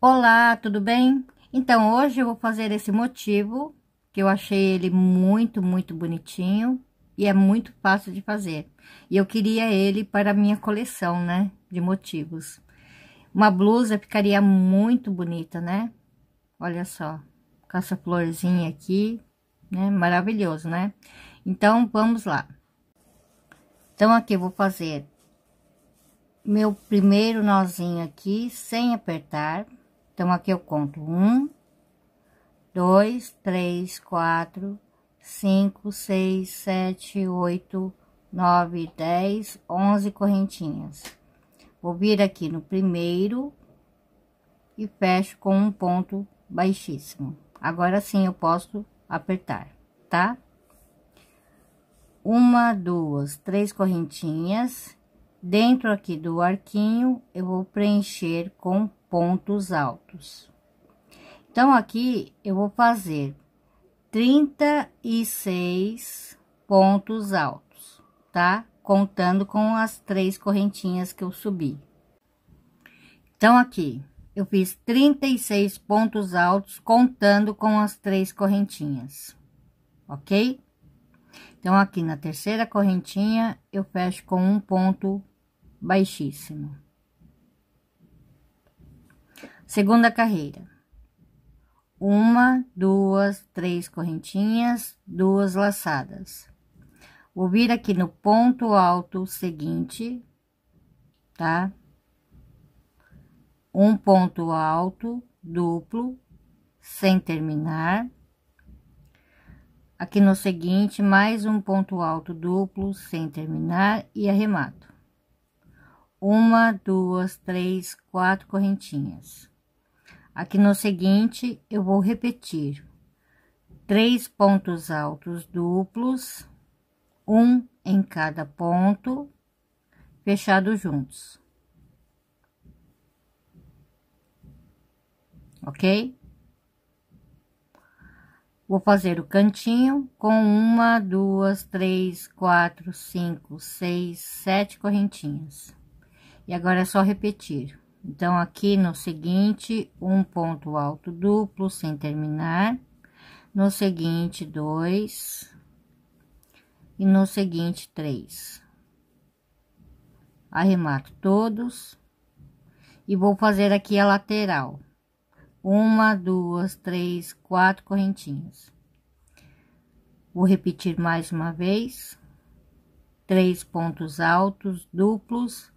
Olá, tudo bem? Então, hoje eu vou fazer esse motivo, que eu achei ele muito, muito bonitinho e é muito fácil de fazer. E eu queria ele para minha coleção, né, de motivos. Uma blusa ficaria muito bonita, né? Olha só, com essa florzinha aqui, né, maravilhoso, né? Então, vamos lá. Então, aqui eu vou fazer meu primeiro nozinho aqui, sem apertar. Então, aqui eu conto um, dois, três, quatro, cinco, seis, sete, oito, nove, dez, onze correntinhas. Vou vir aqui no primeiro e fecho com um ponto baixíssimo. Agora sim eu posso apertar, tá? Uma, duas, três correntinhas Dentro aqui do arquinho, eu vou preencher com pontos altos. Então, aqui eu vou fazer 36 pontos altos, tá? Contando com as três correntinhas que eu subi. Então, aqui eu fiz 36 pontos altos, contando com as três correntinhas, ok? Então, aqui na terceira correntinha, eu fecho com um ponto baixíssimo. Segunda carreira. Uma, duas, três correntinhas, duas laçadas. Vou vir aqui no ponto alto seguinte, tá? Um ponto alto duplo, sem terminar, Aqui no seguinte, mais um ponto alto duplo sem terminar e arremato. Uma, duas, três, quatro correntinhas. Aqui no seguinte, eu vou repetir. Três pontos altos duplos, um em cada ponto, fechado juntos. Ok? Vou fazer o cantinho com uma, duas, três, quatro, cinco, seis, sete correntinhas. E agora é só repetir. Então, aqui no seguinte, um ponto alto duplo sem terminar. No seguinte, dois. E no seguinte, três. Arremato todos. E vou fazer aqui a lateral uma, duas, três, quatro correntinhas. Vou repetir mais uma vez. Três pontos altos duplos,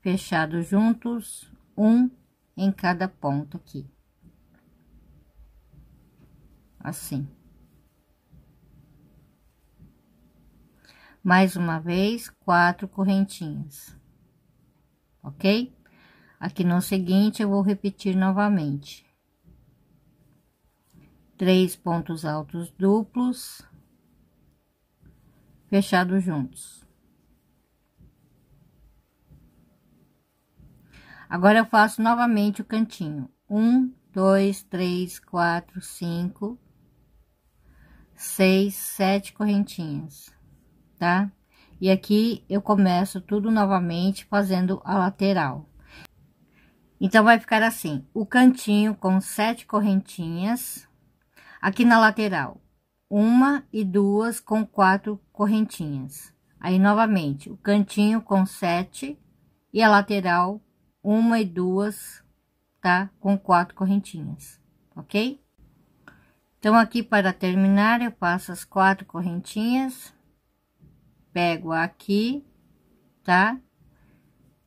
fechados juntos, um em cada ponto aqui. Assim. Mais uma vez, quatro correntinhas. Ok? Aqui no seguinte, eu vou repetir novamente três pontos altos duplos fechados juntos. Agora, eu faço novamente o cantinho. Um, dois, três, quatro, cinco, seis, sete correntinhas, tá? E aqui, eu começo tudo novamente fazendo a lateral. Então, vai ficar assim, o cantinho com sete correntinhas Aqui na lateral, uma e duas com quatro correntinhas. Aí novamente, o cantinho com sete e a lateral, uma e duas, tá? Com quatro correntinhas, ok? Então, aqui para terminar, eu passo as quatro correntinhas, pego aqui, tá?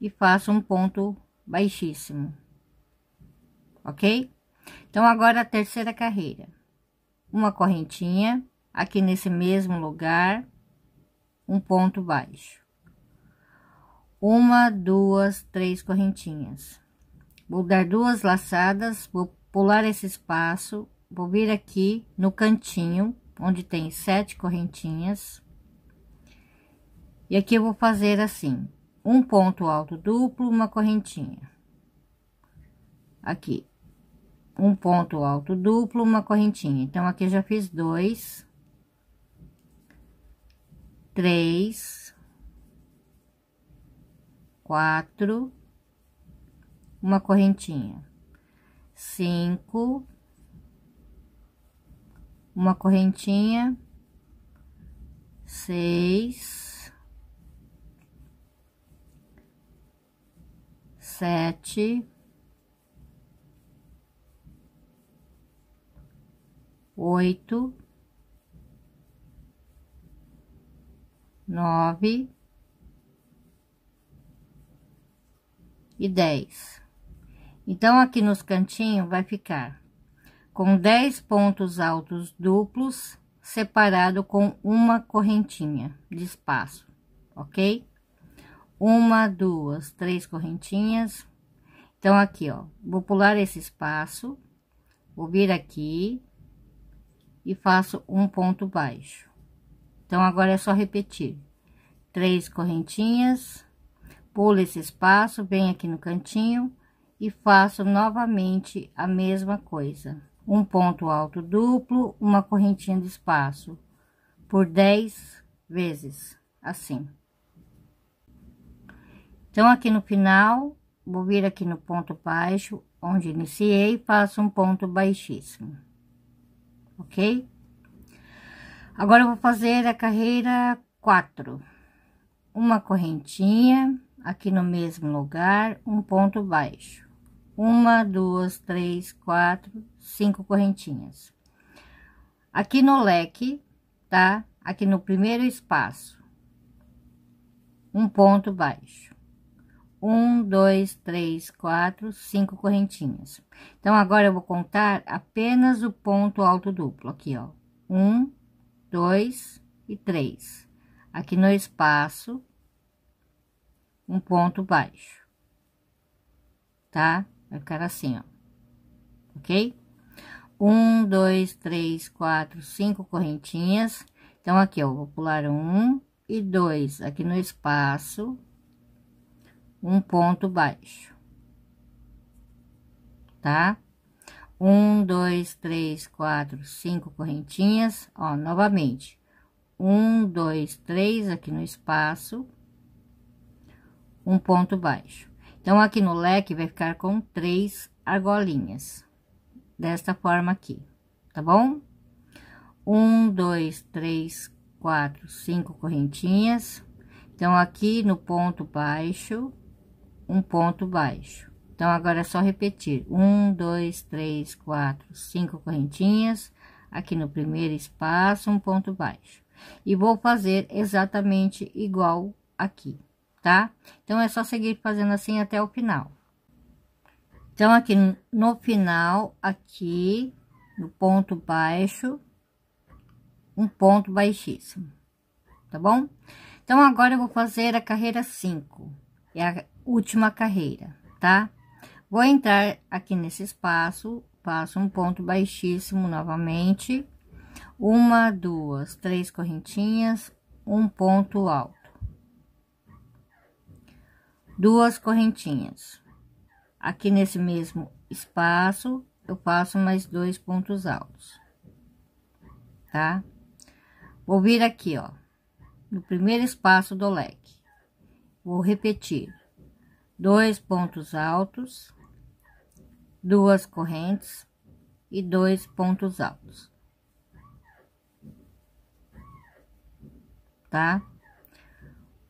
E faço um ponto baixíssimo, ok? Então, agora a terceira carreira uma correntinha aqui nesse mesmo lugar, um ponto baixo. Uma, duas, três correntinhas. Vou dar duas laçadas, vou pular esse espaço, vou vir aqui no cantinho, onde tem sete correntinhas. E aqui eu vou fazer assim, um ponto alto duplo, uma correntinha. Aqui, um ponto alto duplo, uma correntinha. Então, aqui já fiz dois, três, quatro, uma correntinha, cinco, uma correntinha, seis, sete, oito, nove e dez. Então, aqui nos cantinhos vai ficar com dez pontos altos duplos separado com uma correntinha de espaço, ok? Uma, duas, três correntinhas. Então, aqui, ó, vou pular esse espaço, vou vir aqui, e faço um ponto baixo. Então, agora é só repetir. Três correntinhas, pulo esse espaço, bem aqui no cantinho e faço novamente a mesma coisa. Um ponto alto duplo, uma correntinha de espaço, por dez vezes, assim. Então, aqui no final, vou vir aqui no ponto baixo, onde iniciei, faço um ponto baixíssimo ok? Agora eu vou fazer a carreira 4. Uma correntinha aqui no mesmo lugar, um ponto baixo. Uma, duas, três, quatro, cinco correntinhas. Aqui no leque, tá? Aqui no primeiro espaço, um ponto baixo um, dois, três, quatro, cinco correntinhas. Então, agora eu vou contar apenas o ponto alto duplo, aqui, ó. Um, dois e três. Aqui no espaço, um ponto baixo, tá? Vai ficar assim, ó, ok? Um, dois, três, quatro, cinco correntinhas. Então, aqui, ó, vou pular um e dois aqui no espaço, um ponto baixo, tá? Um, dois, três, quatro, cinco correntinhas, ó, novamente. Um, dois, três aqui no espaço, um ponto baixo. Então, aqui no leque vai ficar com três argolinhas, desta forma aqui, tá bom? Um, dois, três, quatro, cinco correntinhas. Então, aqui no ponto baixo, um ponto baixo. Então, agora é só repetir. Um, dois, três, quatro, cinco correntinhas. Aqui no primeiro espaço, um ponto baixo. E vou fazer exatamente igual aqui, tá? Então, é só seguir fazendo assim até o final. Então, aqui no final, aqui, no ponto baixo, um ponto baixíssimo, tá bom? Então, agora eu vou fazer a carreira 5. É a última carreira, tá? Vou entrar aqui nesse espaço, passo um ponto baixíssimo novamente, uma, duas, três correntinhas, um ponto alto, duas correntinhas. Aqui nesse mesmo espaço, eu passo mais dois pontos altos, tá? Vou vir aqui, ó, no primeiro espaço do leque, vou repetir dois pontos altos, duas correntes e dois pontos altos. Tá?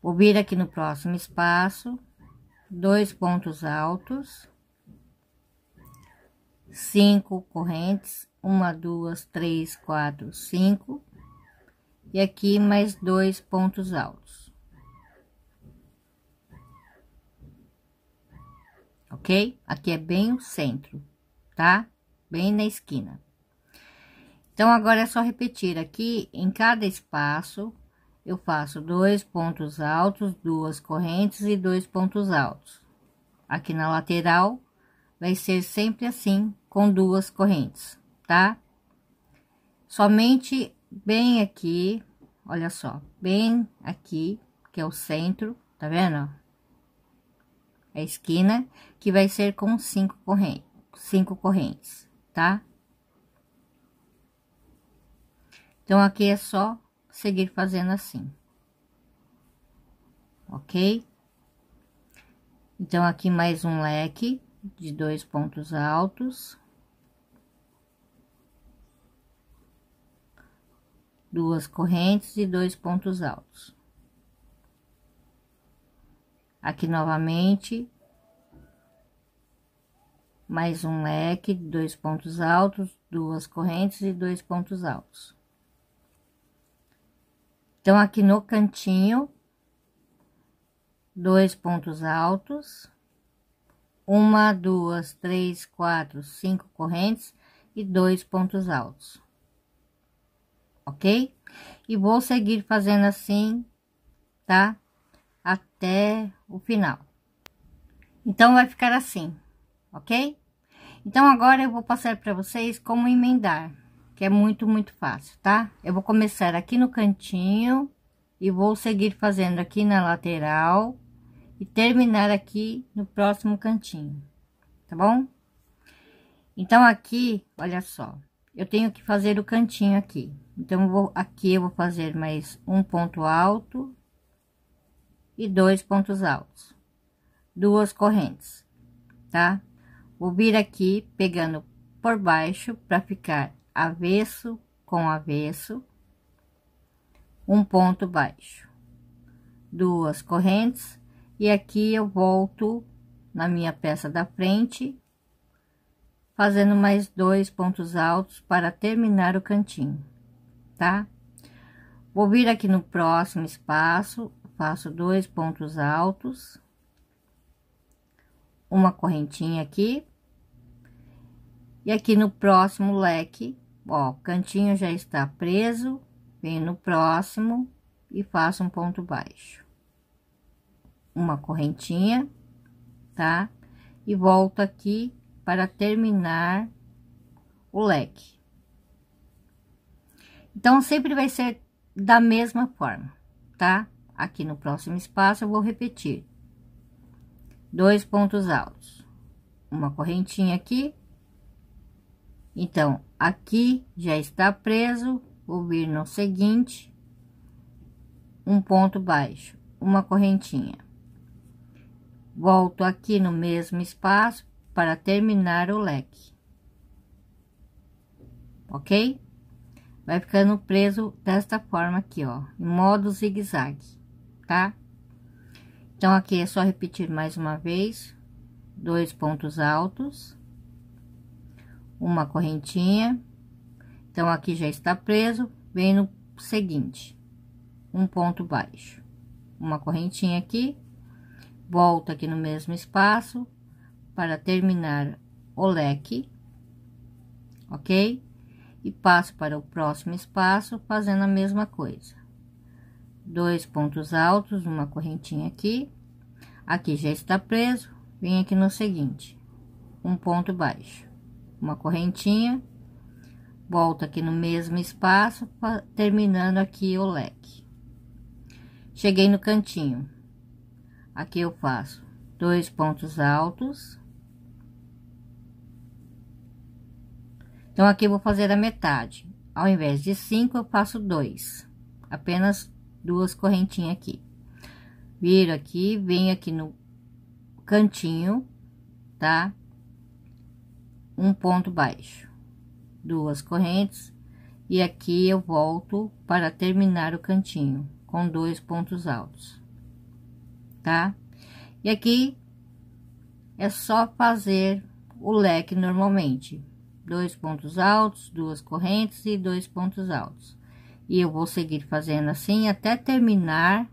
Vou vir aqui no próximo espaço, dois pontos altos, cinco correntes, uma, duas, três, quatro, cinco, e aqui mais dois pontos altos. ok? Aqui é bem o centro, tá? Bem na esquina. Então, agora é só repetir aqui, em cada espaço, eu faço dois pontos altos, duas correntes e dois pontos altos. Aqui na lateral, vai ser sempre assim, com duas correntes, tá? Somente bem aqui, olha só, bem aqui, que é o centro, tá vendo? a esquina, que vai ser com cinco, correntes, cinco correntes, tá? Então, aqui é só seguir fazendo assim. Ok? Então, aqui mais um leque de dois pontos altos. Duas correntes e dois pontos altos. Aqui novamente, mais um leque, dois pontos altos, duas correntes e dois pontos altos. Então, aqui no cantinho, dois pontos altos, uma, duas, três, quatro, cinco correntes e dois pontos altos, ok? E vou seguir fazendo assim, tá? até o final. Então, vai ficar assim, ok? Então, agora eu vou passar para vocês como emendar, que é muito, muito fácil, tá? Eu vou começar aqui no cantinho e vou seguir fazendo aqui na lateral e terminar aqui no próximo cantinho, tá bom? Então, aqui, olha só, eu tenho que fazer o cantinho aqui. Então, vou, aqui eu vou fazer mais um ponto alto e dois pontos altos, duas correntes, tá? Vou vir aqui pegando por baixo para ficar avesso com avesso, um ponto baixo, duas correntes, e aqui eu volto na minha peça da frente, fazendo mais dois pontos altos para terminar o cantinho, tá? Vou vir aqui no próximo espaço, Faço dois pontos altos. Uma correntinha aqui. E aqui no próximo leque, ó, o cantinho já está preso. Venho no próximo e faço um ponto baixo. Uma correntinha, tá? E volto aqui para terminar o leque. Então, sempre vai ser da mesma forma, tá? Aqui no próximo espaço, eu vou repetir. Dois pontos altos. Uma correntinha aqui. Então, aqui já está preso, vou vir no seguinte. Um ponto baixo, uma correntinha. Volto aqui no mesmo espaço para terminar o leque. Ok? Vai ficando preso desta forma aqui, ó, em modo zigue-zague tá? Então, aqui é só repetir mais uma vez, dois pontos altos, uma correntinha. Então, aqui já está preso, vem no seguinte, um ponto baixo, uma correntinha aqui, volta aqui no mesmo espaço para terminar o leque, ok? E passo para o próximo espaço fazendo a mesma coisa dois pontos altos, uma correntinha aqui, aqui já está preso, vem aqui no seguinte, um ponto baixo, uma correntinha, volta aqui no mesmo espaço, terminando aqui o leque. Cheguei no cantinho, aqui eu faço dois pontos altos. Então, aqui eu vou fazer a metade. Ao invés de cinco, eu faço dois. Apenas duas correntinhas aqui. viro aqui, venho aqui no cantinho, tá? Um ponto baixo, duas correntes, e aqui eu volto para terminar o cantinho com dois pontos altos, tá? E aqui é só fazer o leque normalmente, dois pontos altos, duas correntes e dois pontos altos. E eu vou seguir fazendo assim até terminar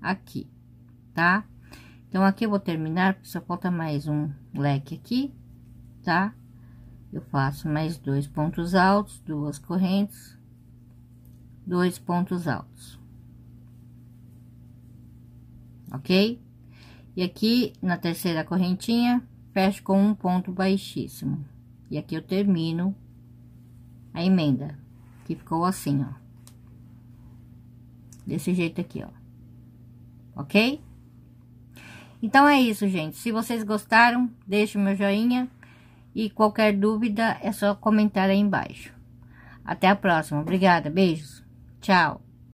aqui, tá? Então, aqui eu vou terminar, porque só falta mais um leque aqui, tá? Eu faço mais dois pontos altos, duas correntes, dois pontos altos. Ok? E aqui, na terceira correntinha, fecho com um ponto baixíssimo. E aqui eu termino a emenda, que ficou assim, ó. Desse jeito aqui, ó. Ok? Então, é isso, gente. Se vocês gostaram, deixe o meu joinha. E qualquer dúvida, é só comentar aí embaixo. Até a próxima. Obrigada. Beijos. Tchau.